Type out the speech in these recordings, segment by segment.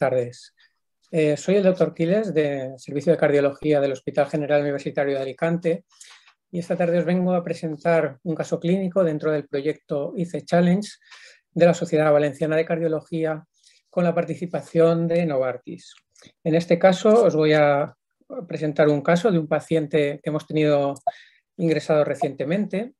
tardes. Eh, soy el doctor Quiles del Servicio de Cardiología del Hospital General Universitario de Alicante y esta tarde os vengo a presentar un caso clínico dentro del proyecto ICE Challenge de la Sociedad Valenciana de Cardiología con la participación de Novartis. En este caso os voy a presentar un caso de un paciente que hemos tenido ingresado recientemente.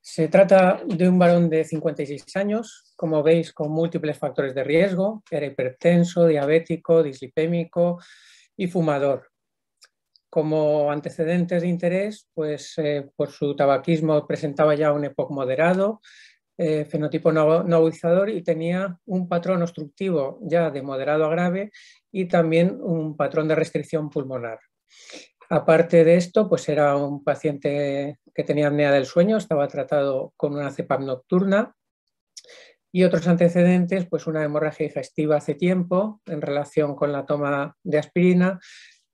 Se trata de un varón de 56 años como veis, con múltiples factores de riesgo, era hipertenso, diabético, dislipémico y fumador. Como antecedentes de interés, pues eh, por su tabaquismo presentaba ya un EPOC moderado, eh, fenotipo no, agudizador y tenía un patrón obstructivo ya de moderado a grave y también un patrón de restricción pulmonar. Aparte de esto, pues era un paciente que tenía apnea del sueño, estaba tratado con una cepa nocturna y otros antecedentes, pues una hemorragia digestiva hace tiempo en relación con la toma de aspirina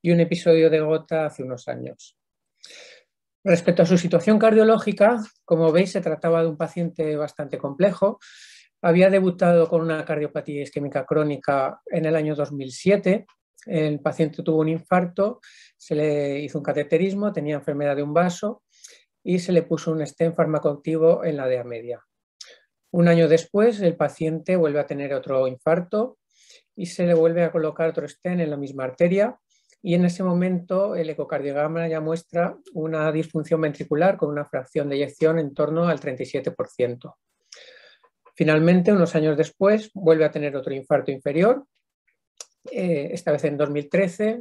y un episodio de gota hace unos años. Respecto a su situación cardiológica, como veis, se trataba de un paciente bastante complejo. Había debutado con una cardiopatía isquémica crónica en el año 2007. El paciente tuvo un infarto, se le hizo un cateterismo, tenía enfermedad de un vaso y se le puso un estén farmacoactivo en la DEA media. Un año después, el paciente vuelve a tener otro infarto y se le vuelve a colocar otro estén en la misma arteria y en ese momento el ecocardiograma ya muestra una disfunción ventricular con una fracción de eyección en torno al 37%. Finalmente, unos años después, vuelve a tener otro infarto inferior, eh, esta vez en 2013.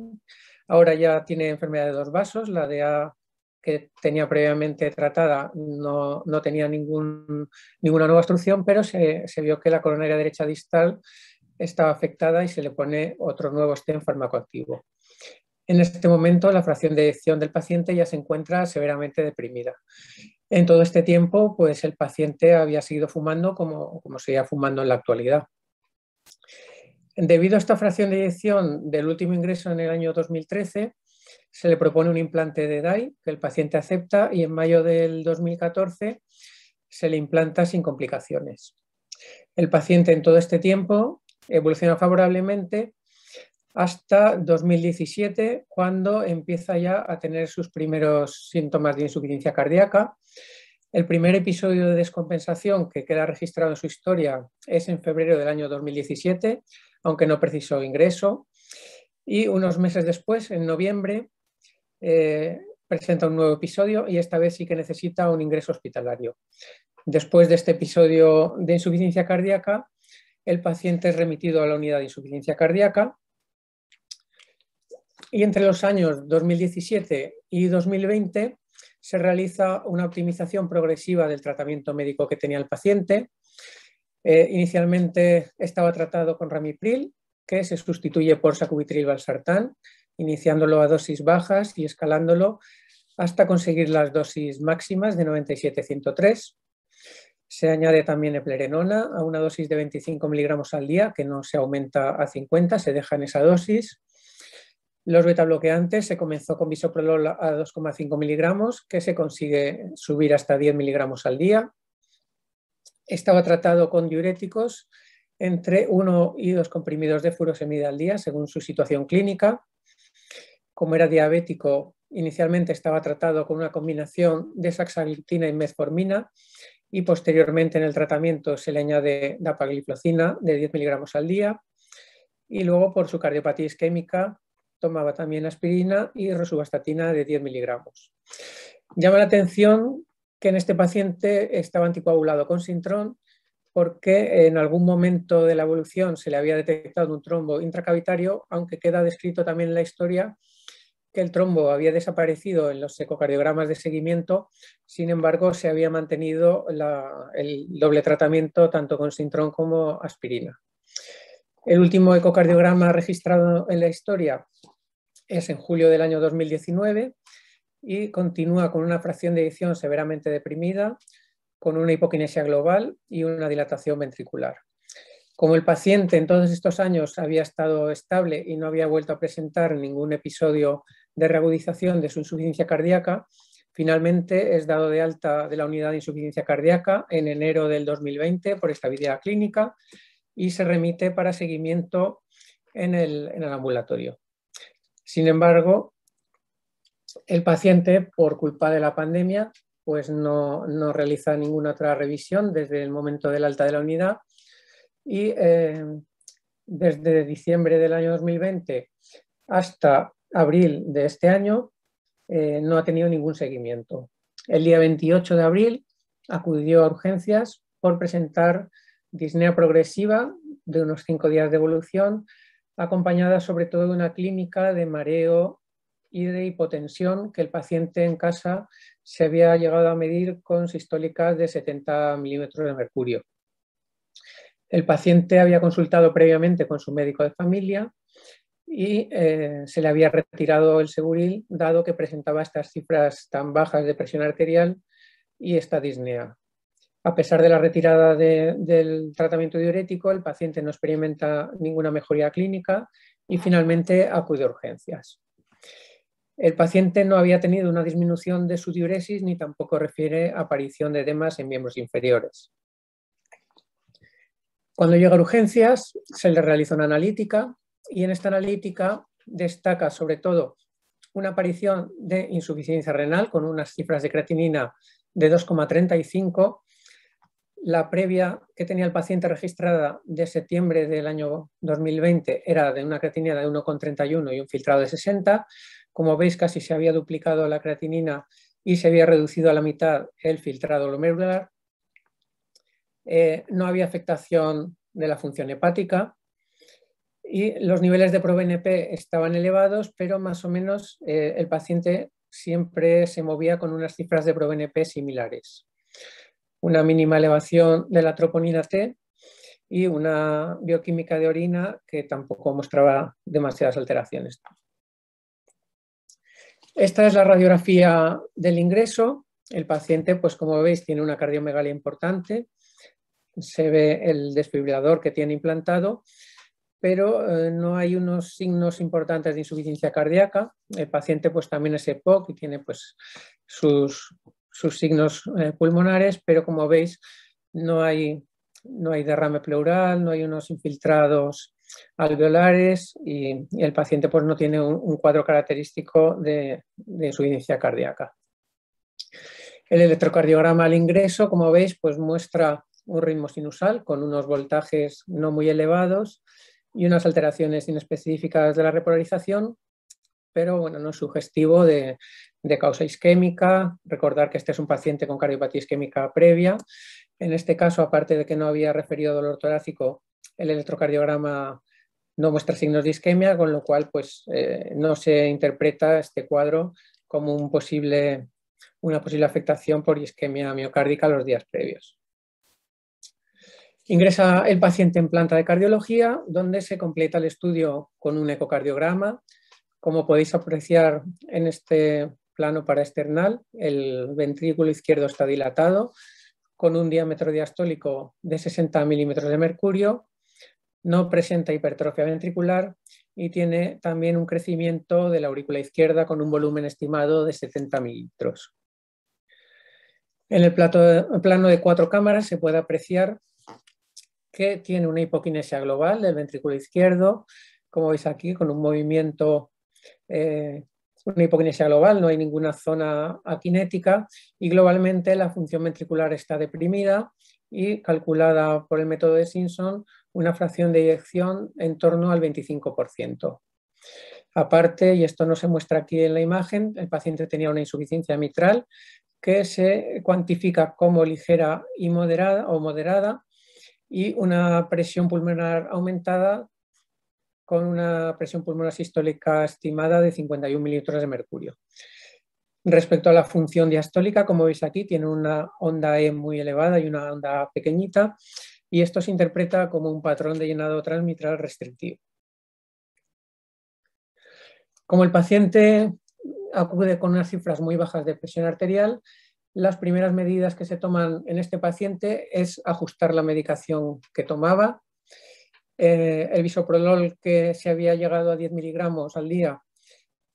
Ahora ya tiene enfermedad de dos vasos, la de A que tenía previamente tratada no, tenía ninguna nueva obstrucción, pero se, vio que la coronaria derecha distal estaba afectada y se le pone otro nuevo estén farmacoactivo. En este momento la fracción de eyección del paciente ya se encuentra severamente deprimida. En todo este tiempo, pues el paciente había seguido fumando como, como seguía fumando en la actualidad. Debido a esta fracción de eyección del último ingreso en el año 2013, se le propone un implante de DAI que el paciente acepta y en mayo del 2014 se le implanta sin complicaciones. El paciente en todo este tiempo evoluciona favorablemente hasta 2017, cuando empieza ya a tener sus primeros síntomas de insuficiencia cardíaca. El primer episodio de descompensación que queda registrado en su historia es en febrero del año 2017, aunque no precisó ingreso. Y unos meses después, en noviembre, eh, presenta un nuevo episodio y esta vez sí que necesita un ingreso hospitalario. Después de este episodio de insuficiencia cardíaca, el paciente es remitido a la unidad de insuficiencia cardíaca y entre los años 2017 y 2020 se realiza una optimización progresiva del tratamiento médico que tenía el paciente. Eh, inicialmente estaba tratado con ramipril, que se sustituye por sacubitril balsartán, iniciándolo a dosis bajas y escalándolo hasta conseguir las dosis máximas de 9703 Se añade también eplerenona a una dosis de 25 miligramos al día, que no se aumenta a 50, se deja en esa dosis. Los betabloqueantes se comenzó con bisoprolol a 2,5 miligramos, que se consigue subir hasta 10 miligramos al día. Estaba tratado con diuréticos entre 1 y 2 comprimidos de furosemida al día, según su situación clínica como era diabético, inicialmente estaba tratado con una combinación de saxagliptina y mezformina y posteriormente en el tratamiento se le añade dapagliflozina de 10 miligramos al día y luego por su cardiopatía isquémica tomaba también aspirina y rosuvastatina de 10 miligramos. Llama la atención que en este paciente estaba anticoagulado con sintrón porque en algún momento de la evolución se le había detectado un trombo intracavitario, aunque queda descrito también en la historia el trombo había desaparecido en los ecocardiogramas de seguimiento, sin embargo se había mantenido el doble tratamiento tanto con sintrón como aspirina. El último ecocardiograma registrado en la historia es en julio del año 2019 y continúa con una fracción de edición severamente deprimida, con una hipoquinesia global y una dilatación ventricular. Como el paciente en todos estos años había estado estable y no había vuelto a presentar ningún episodio de reagudización de su insuficiencia cardíaca. Finalmente es dado de alta de la unidad de insuficiencia cardíaca en enero del 2020 por estabilidad clínica y se remite para seguimiento en el, ambulatorio. Sin embargo, el paciente, por culpa de la pandemia, pues no, realiza ninguna otra revisión desde el momento del alta de la unidad y eh, desde diciembre del año 2020 hasta abril de este año eh, no ha tenido ningún seguimiento. El día 28 de abril acudió a urgencias por presentar disnea progresiva de unos cinco días de evolución, acompañada sobre todo de una clínica de mareo y de hipotensión que el paciente en casa se había llegado a medir con sistólicas de 70 milímetros de mercurio. El paciente había consultado previamente con su médico de familia y eh, se le había retirado el seguril dado que presentaba estas cifras tan bajas de presión arterial y esta disnea. A pesar de la retirada del tratamiento diurético, el paciente no experimenta ninguna mejoría clínica y finalmente acude a urgencias. El paciente no había tenido una disminución de su diuresis ni tampoco refiere aparición de edemas en miembros inferiores. Cuando llega a urgencias, se le realiza una analítica y en esta analítica destaca sobre todo una aparición de insuficiencia renal con unas cifras de creatinina de 2,35, la previa que tenía el paciente registrada de septiembre del año 2020 era de una creatinina de 1,31 y un filtrado de 60. Como veis, casi se había duplicado la creatinina y se había reducido a la mitad el filtrado glomerular. Eh, no había afectación de la función hepática y los niveles de ProBNP estaban elevados, pero más o menos eh, el paciente siempre se movía con unas cifras de ProBNP similares. Una mínima elevación de la troponina T y una bioquímica de orina que tampoco mostraba demasiadas alteraciones. Esta es la radiografía del ingreso. El paciente, pues como veis, tiene una cardiomegalia importante. Se ve el desfibrilador que tiene implantado pero eh, no hay unos signos importantes de insuficiencia cardíaca. El paciente pues, también es EPOC y tiene pues, sus, signos eh, pulmonares, pero como veis no hay, derrame pleural, no hay unos infiltrados alveolares y, el paciente pues no tiene un, cuadro característico de, de insuficiencia cardíaca. El electrocardiograma al ingreso, como veis, pues, muestra un ritmo sinusal con unos voltajes no muy elevados y unas alteraciones inespecíficas de la repolarización, pero bueno, no es sugestivo de, causa isquémica. Recordar que este es un paciente con cardiopatía isquémica previa. En este caso, aparte de que no había referido dolor torácico, el electrocardiograma no muestra signos de isquemia, con lo cual pues, eh, no se interpreta este cuadro como un posible, una posible afectación por isquemia miocárdica los días previos. Ingresa el paciente en planta de cardiología, donde se completa el estudio con un ecocardiograma. Como podéis apreciar en este plano paraesternal el ventrículo izquierdo está dilatado, con un diámetro diastólico de 60 milímetros de mercurio, no presenta hipertrofia ventricular y tiene también un crecimiento de la aurícula izquierda con un volumen estimado de 70 mililitros. En el plano de cuatro cámaras se puede apreciar que tiene una hipokinesia global del ventrículo izquierdo, como veis aquí, con un movimiento, eh, una hipokinesia global, no hay ninguna zona akinética y globalmente la función ventricular está deprimida y calculada por el método de Simpson una fracción de eyección en torno al 25%. Aparte, y esto no se muestra aquí en la imagen, el paciente tenía una insuficiencia mitral que se cuantifica como ligera y moderada o moderada y una presión pulmonar aumentada con una presión pulmonar sistólica estimada de 51 mililitros de mercurio. Respecto a la función diastólica, como veis aquí, tiene una onda E muy elevada y una onda pequeñita, y esto se interpreta como un patrón de llenado transmitral restrictivo. Como el paciente acude con unas cifras muy bajas de presión arterial, las primeras medidas que se toman en este paciente es ajustar la medicación que tomaba. Eh, el bisoprolol que se había llegado a 10 miligramos al día,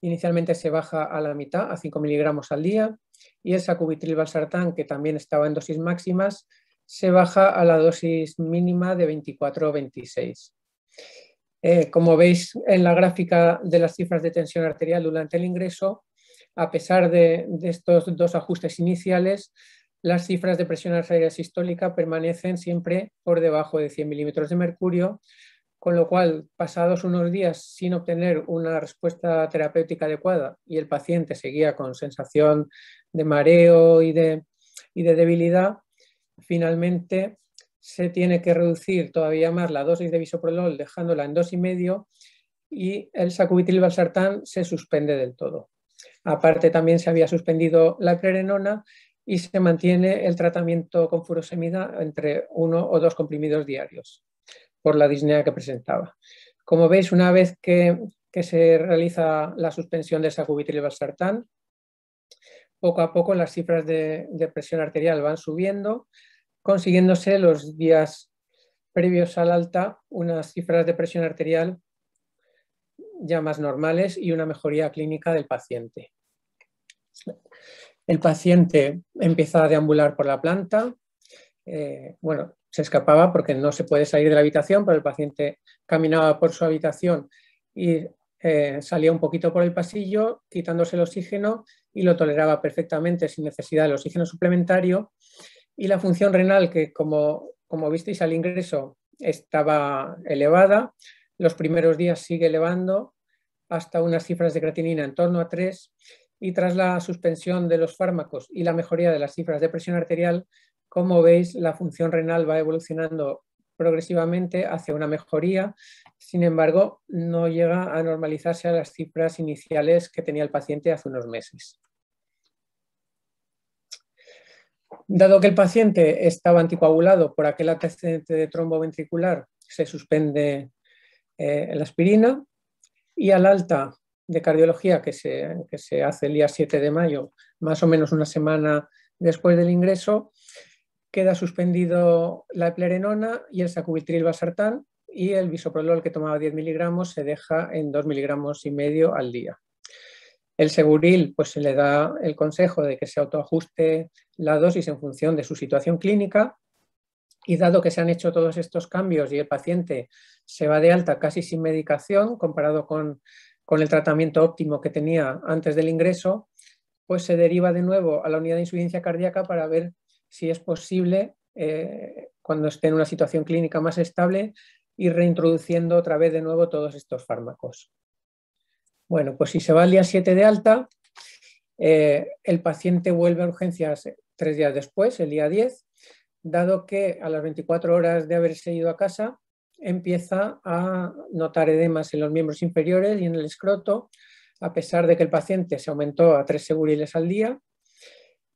inicialmente se baja a la mitad, a 5 miligramos al día. Y el sacubitril valsartán, que también estaba en dosis máximas, se baja a la dosis mínima de 24 o 26. Eh, como veis en la gráfica de las cifras de tensión arterial durante el ingreso, a pesar de, estos dos ajustes iniciales, las cifras de presión arterial sistólica permanecen siempre por debajo de 100 milímetros de mercurio, con lo cual, pasados unos días sin obtener una respuesta terapéutica adecuada y el paciente seguía con sensación de mareo y de, debilidad, finalmente se tiene que reducir todavía más la dosis de bisoprolol dejándola en 2,5 y el sacubitril valsartán se suspende del todo. Aparte también se había suspendido la clerenona y se mantiene el tratamiento con furosemida entre uno o dos comprimidos diarios por la disnea que presentaba. Como veis, una vez que, se realiza la suspensión de sacubitril valsartán, poco a poco las cifras de, de, presión arterial van subiendo, consiguiéndose los días previos al alta unas cifras de presión arterial ya más normales y una mejoría clínica del paciente. El paciente empieza a deambular por la planta. Eh, bueno, se escapaba porque no se puede salir de la habitación, pero el paciente caminaba por su habitación y eh, salía un poquito por el pasillo, quitándose el oxígeno y lo toleraba perfectamente sin necesidad del oxígeno suplementario. Y la función renal, que como, como visteis al ingreso estaba elevada, los primeros días sigue elevando hasta unas cifras de creatinina en torno a 3 y tras la suspensión de los fármacos y la mejoría de las cifras de presión arterial, como veis, la función renal va evolucionando progresivamente hacia una mejoría, sin embargo, no llega a normalizarse a las cifras iniciales que tenía el paciente hace unos meses. Dado que el paciente estaba anticoagulado por aquel antecedente de trombo ventricular, se suspende eh, la aspirina y al alta de cardiología que se, que se hace el día 7 de mayo, más o menos una semana después del ingreso, queda suspendido la eplerenona y el sacubitril basartán y el bisoprolol que tomaba 10 miligramos se deja en 2 miligramos y medio al día. El seguril pues se le da el consejo de que se autoajuste la dosis en función de su situación clínica y dado que se han hecho todos estos cambios y el paciente se va de alta casi sin medicación comparado con, el tratamiento óptimo que tenía antes del ingreso, pues se deriva de nuevo a la unidad de insuficiencia cardíaca para ver si es posible, eh, cuando esté en una situación clínica más estable, ir reintroduciendo otra vez de nuevo todos estos fármacos. Bueno, pues si se va al día 7 de alta, eh, el paciente vuelve a urgencias tres días después, el día 10, dado que a las 24 horas de haberse ido a casa empieza a notar edemas en los miembros inferiores y en el escroto, a pesar de que el paciente se aumentó a tres seguriles al día.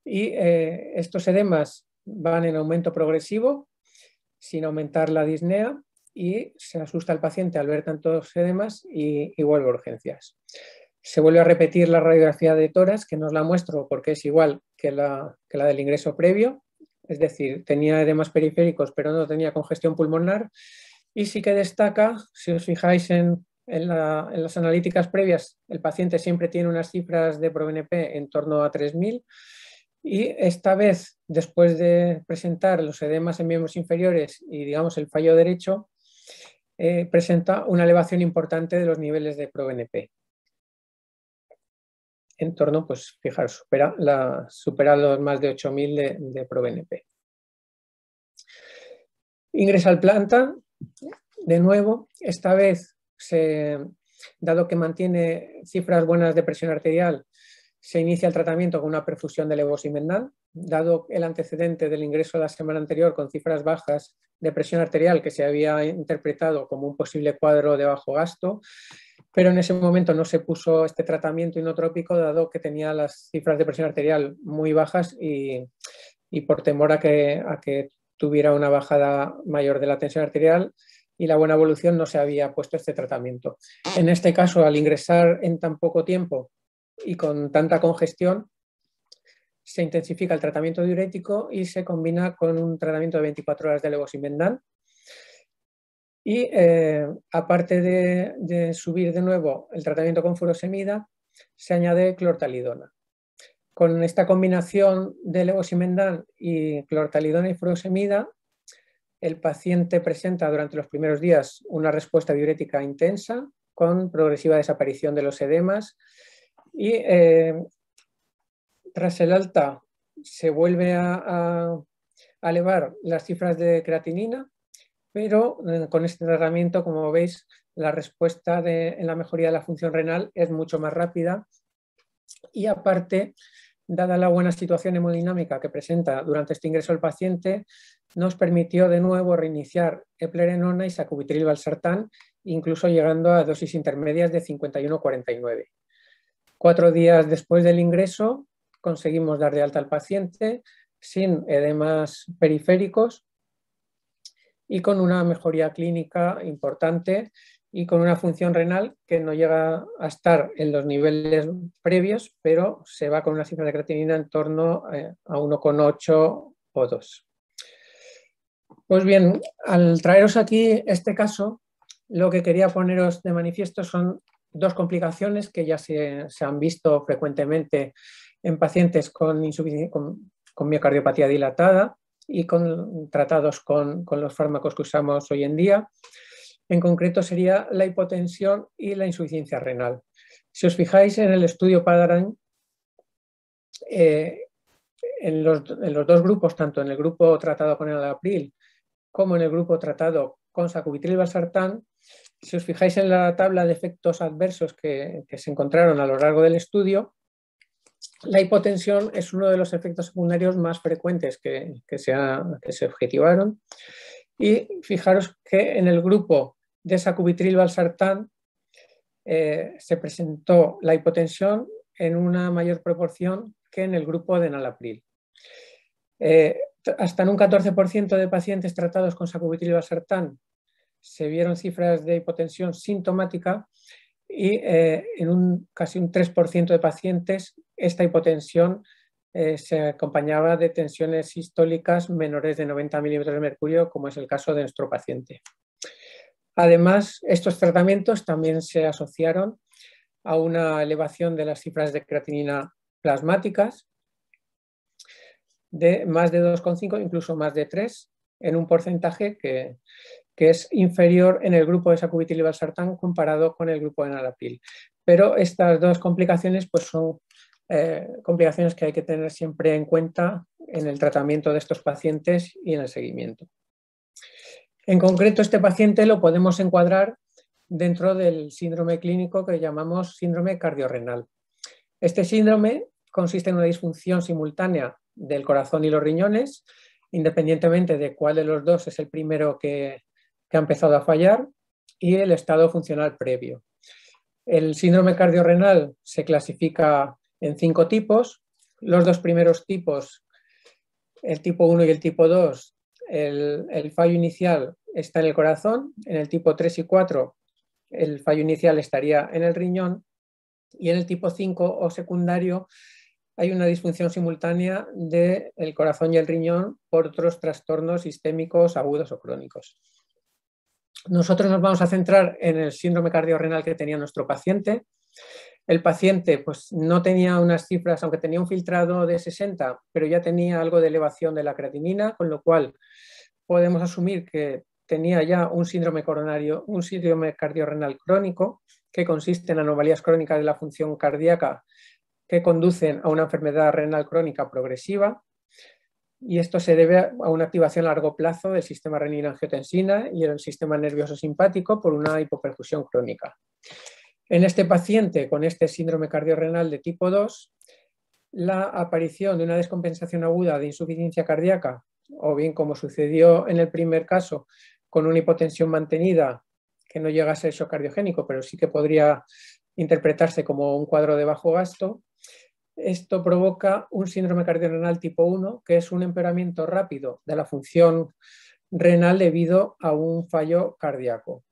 Y eh, estos edemas van en aumento progresivo, sin aumentar la disnea, y se asusta el paciente al ver tantos edemas y, vuelve a urgencias. Se vuelve a repetir la radiografía de toras, que nos la muestro porque es igual que la del ingreso previo, es decir, tenía edemas periféricos pero no tenía congestión pulmonar y sí que destaca, si os fijáis en, las analíticas previas, el paciente siempre tiene unas cifras de ProBNP en torno a 3000 y esta vez, después de presentar los edemas en miembros inferiores y digamos el fallo derecho, eh, presenta una elevación importante de los niveles de ProBNP en torno, pues fijaros, supera, los más de 8.000 de, de ProBNP. Ingresa al planta, de nuevo, esta vez, dado que mantiene cifras buenas de presión arterial, se inicia el tratamiento con una perfusión de levosimendal, dado el antecedente del ingreso la semana anterior con cifras bajas de presión arterial que se había interpretado como un posible cuadro de bajo gasto, pero en ese momento no se puso este tratamiento inotrópico dado que tenía las cifras de presión arterial muy bajas y, por temor a que, tuviera una bajada mayor de la tensión arterial y la buena evolución no se había puesto este tratamiento. En este caso, al ingresar en tan poco tiempo y con tanta congestión, se intensifica el tratamiento diurético y se combina con un tratamiento de 24 horas de levosimendan. Y eh, aparte de, subir de nuevo el tratamiento con furosemida, se añade clortalidona. Con esta combinación de levosimendan y clortalidona y furosemida, el paciente presenta durante los primeros días una respuesta diurética intensa con progresiva desaparición de los edemas y eh, tras el alta se vuelve a elevar las cifras de creatinina pero eh, con este tratamiento, como veis, la respuesta en la mejoría de la función renal es mucho más rápida y aparte, dada la buena situación hemodinámica que presenta durante este ingreso el paciente, nos permitió de nuevo reiniciar eplerenona y sacubitril valsartán, incluso llegando a dosis intermedias de 51-49. Cuatro días después del ingreso, conseguimos dar de alta al paciente sin edemas periféricos y con una mejoría clínica importante y con una función renal que no llega a estar en los niveles previos, pero se va con una cifra de creatinina en torno eh, a 1,8 o 2. Pues bien, al traeros aquí este caso, lo que quería poneros de manifiesto son dos complicaciones que ya se, han visto frecuentemente en pacientes con, con, con miocardiopatía dilatada, y con, tratados con, los fármacos que usamos hoy en día. En concreto sería la hipotensión y la insuficiencia renal. Si os fijáis en el estudio Padarán, eh, en, los, dos grupos, tanto en el grupo tratado con el april como en el grupo tratado con sacubitril Basartán, si os fijáis en la tabla de efectos adversos que se encontraron a lo largo del estudio, la hipotensión es uno de los efectos secundarios más frecuentes que, se, objetivaron. Y fijaros que en el grupo de sacubitril valsartán eh, se presentó la hipotensión en una mayor proporción que en el grupo de enalapril. Eh, hasta en un 14% de pacientes tratados con sacubitril valsartán se vieron cifras de hipotensión sintomática y eh, en un, casi un 3% de pacientes esta hipotensión eh, se acompañaba de tensiones sistólicas menores de 90 milímetros de mercurio, como es el caso de nuestro paciente. Además, estos tratamientos también se asociaron a una elevación de las cifras de creatinina plasmáticas de más de 2,5, incluso más de 3, en un porcentaje que, que es inferior en el grupo de sacubitril y comparado con el grupo de nalapil. Pero estas dos complicaciones pues, son eh, complicaciones que hay que tener siempre en cuenta en el tratamiento de estos pacientes y en el seguimiento. En concreto, este paciente lo podemos encuadrar dentro del síndrome clínico que llamamos síndrome cardiorrenal. Este síndrome consiste en una disfunción simultánea del corazón y los riñones, independientemente de cuál de los dos es el primero que, que ha empezado a fallar, y el estado funcional previo. El síndrome cardiorrenal se clasifica en cinco tipos. Los dos primeros tipos, el tipo 1 y el tipo 2, el, fallo inicial está en el corazón, en el tipo 3 y 4 el fallo inicial estaría en el riñón y en el tipo 5 o secundario hay una disfunción simultánea del corazón y el riñón por otros trastornos sistémicos agudos o crónicos. Nosotros nos vamos a centrar en el síndrome cardiorrenal que tenía nuestro paciente. El paciente pues, no tenía unas cifras, aunque tenía un filtrado de 60, pero ya tenía algo de elevación de la creatinina, con lo cual podemos asumir que tenía ya un síndrome coronario, un síndrome cardiorrenal crónico, que consiste en anomalías crónicas de la función cardíaca que conducen a una enfermedad renal crónica progresiva. Y esto se debe a una activación a largo plazo del sistema renina-angiotensina y el sistema nervioso simpático por una hipoperfusión crónica. En este paciente con este síndrome cardiorrenal de tipo 2, la aparición de una descompensación aguda de insuficiencia cardíaca, o bien como sucedió en el primer caso, con una hipotensión mantenida que no llega a ser eso cardiogénico, pero sí que podría interpretarse como un cuadro de bajo gasto, esto provoca un síndrome cardiorrenal tipo 1, que es un empeoramiento rápido de la función renal debido a un fallo cardíaco.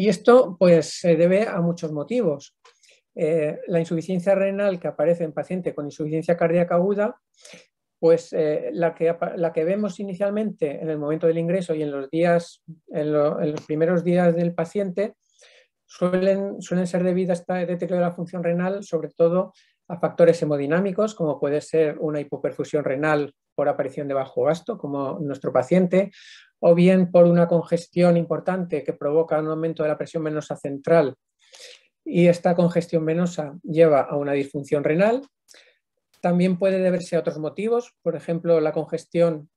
Y esto pues, se debe a muchos motivos. Eh, la insuficiencia renal que aparece en paciente con insuficiencia cardíaca aguda, pues eh, la, que, la, que, vemos inicialmente en el momento del ingreso y en los, días, en, los primeros días del paciente suelen, suelen ser debidas a este deterioro de la función renal, sobre todo a factores hemodinámicos, como puede ser una hipoperfusión renal por aparición de bajo gasto, como nuestro paciente, o bien por una congestión importante que provoca un aumento de la presión venosa central y esta congestión venosa lleva a una disfunción renal. También puede deberse a otros motivos, por ejemplo, la congestión,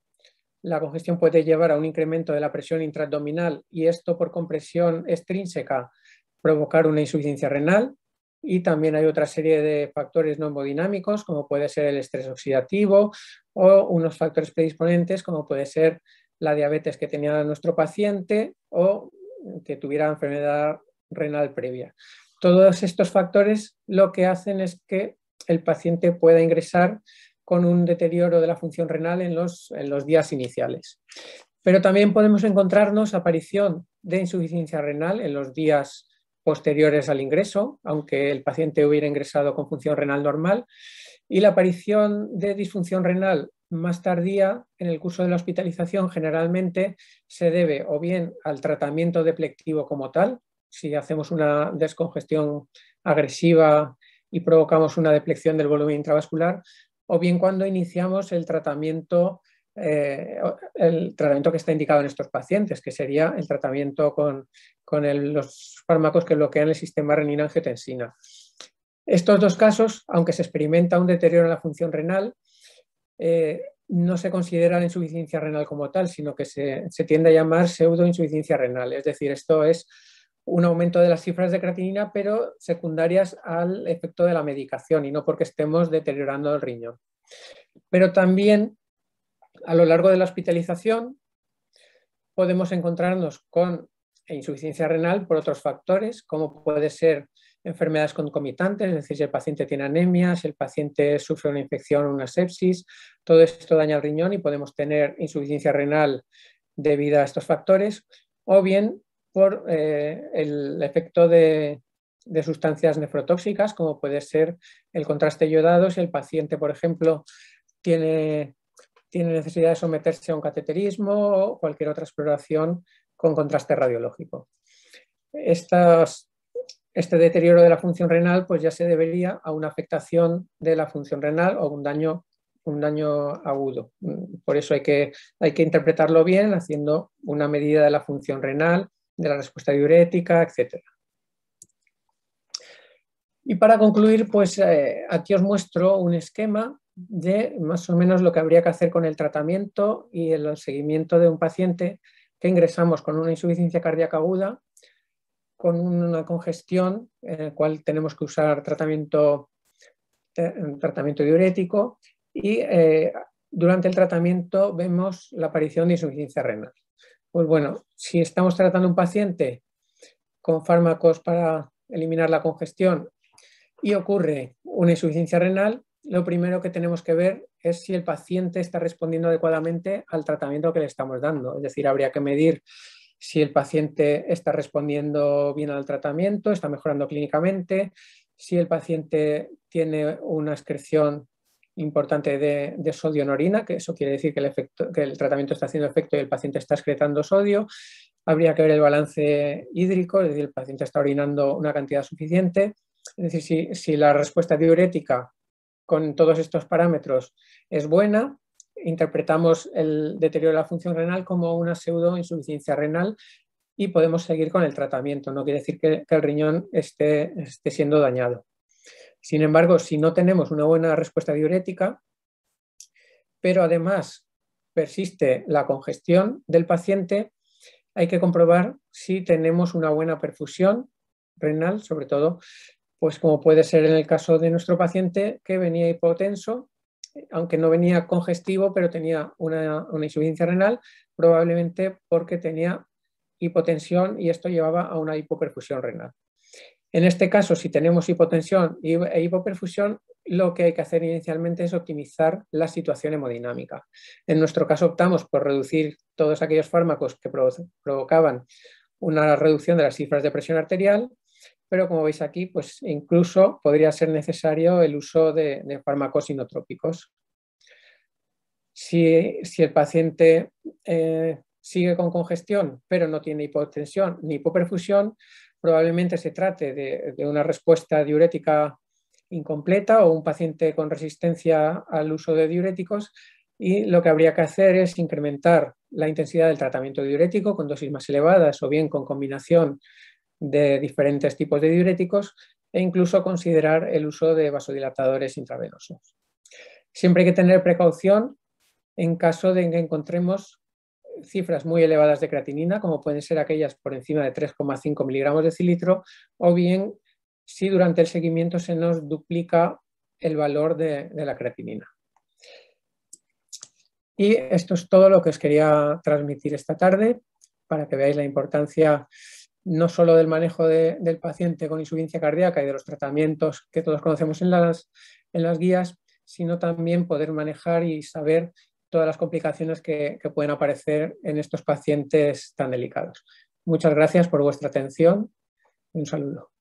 la congestión puede llevar a un incremento de la presión intraabdominal y esto por compresión extrínseca provocar una insuficiencia renal. Y también hay otra serie de factores no hemodinámicos, como puede ser el estrés oxidativo o unos factores predisponentes, como puede ser la diabetes que tenía nuestro paciente o que tuviera enfermedad renal previa. Todos estos factores lo que hacen es que el paciente pueda ingresar con un deterioro de la función renal en los, en los días iniciales. Pero también podemos encontrarnos aparición de insuficiencia renal en los días posteriores al ingreso, aunque el paciente hubiera ingresado con función renal normal, y la aparición de disfunción renal más tardía en el curso de la hospitalización generalmente se debe o bien al tratamiento deplectivo como tal, si hacemos una descongestión agresiva y provocamos una deplección del volumen intravascular, o bien cuando iniciamos el tratamiento, eh, el tratamiento que está indicado en estos pacientes, que sería el tratamiento con, los fármacos que bloquean el sistema renina-angiotensina. Estos dos casos, aunque se experimenta un deterioro en la función renal, eh, no se considera la insuficiencia renal como tal, sino que se, se tiende a llamar pseudoinsuficiencia renal. Es decir, esto es un aumento de las cifras de creatinina, pero secundarias al efecto de la medicación y no porque estemos deteriorando el riñón. Pero también a lo largo de la hospitalización podemos encontrarnos con insuficiencia renal por otros factores, como puede ser enfermedades concomitantes, es decir, si el paciente tiene anemia, si el paciente sufre una infección o una sepsis, todo esto daña el riñón y podemos tener insuficiencia renal debido a estos factores, o bien por eh, el efecto de, sustancias nefrotóxicas, como puede ser el contraste yodado, si el paciente, por ejemplo, tiene, tiene necesidad de someterse a un cateterismo o cualquier otra exploración con contraste radiológico. Estas este deterioro de la función renal pues ya se debería a una afectación de la función renal o un daño, un daño agudo. Por eso hay que, hay que interpretarlo bien haciendo una medida de la función renal, de la respuesta diurética, etc. Y para concluir, pues eh, aquí os muestro un esquema de más o menos lo que habría que hacer con el tratamiento y el seguimiento de un paciente que ingresamos con una insuficiencia cardíaca aguda con una congestión en la cual tenemos que usar tratamiento, eh, tratamiento diurético y eh, durante el tratamiento vemos la aparición de insuficiencia renal. Pues bueno, si estamos tratando un paciente con fármacos para eliminar la congestión y ocurre una insuficiencia renal, lo primero que tenemos que ver es si el paciente está respondiendo adecuadamente al tratamiento que le estamos dando. Es decir, habría que medir si el paciente está respondiendo bien al tratamiento, está mejorando clínicamente, si el paciente tiene una excreción importante de, sodio en orina, que eso quiere decir que el, tratamiento está haciendo efecto y el paciente está excretando sodio. Habría que ver el balance hídrico, es decir, el paciente está orinando una cantidad suficiente. Es decir, si la respuesta diurética con todos estos parámetros es buena, interpretamos el deterioro de la función renal como una pseudoinsuficiencia renal y podemos seguir con el tratamiento. No quiere decir que, el riñón esté, esté, siendo dañado. Sin embargo, si no tenemos una buena respuesta diurética, pero además persiste la congestión del paciente, hay que comprobar si tenemos una buena perfusión renal, sobre todo, pues como puede ser en el caso de nuestro paciente que venía hipotenso aunque no venía congestivo, pero tenía una, insuficiencia renal, probablemente porque tenía hipotensión y esto llevaba a una hipoperfusión renal. En este caso, si tenemos hipotensión e hipoperfusión, lo que hay que hacer inicialmente es optimizar la situación hemodinámica. En nuestro caso optamos por reducir todos aquellos fármacos que provocaban una reducción de las cifras de presión arterial pero como veis aquí, pues incluso podría ser necesario el uso de, de fármacos inotrópicos. Si, el paciente eh, sigue con congestión, pero no tiene hipotensión ni hipoperfusión, probablemente se trate de, una respuesta diurética incompleta o un paciente con resistencia al uso de diuréticos y lo que habría que hacer es incrementar la intensidad del tratamiento diurético con dosis más elevadas o bien con combinación de diferentes tipos de diuréticos e incluso considerar el uso de vasodilatadores intravenosos. Siempre hay que tener precaución en caso de que encontremos cifras muy elevadas de creatinina, como pueden ser aquellas por encima de 3,5 miligramos de cilitro, o bien si durante el seguimiento se nos duplica el valor de, la creatinina. Y esto es todo lo que os quería transmitir esta tarde para que veáis la importancia no solo del manejo del paciente con insuficiencia cardíaca y de los tratamientos que todos conocemos en las, en las guías, sino también poder manejar y saber todas las complicaciones que, que pueden aparecer en estos pacientes tan delicados. Muchas gracias por vuestra atención. Un saludo.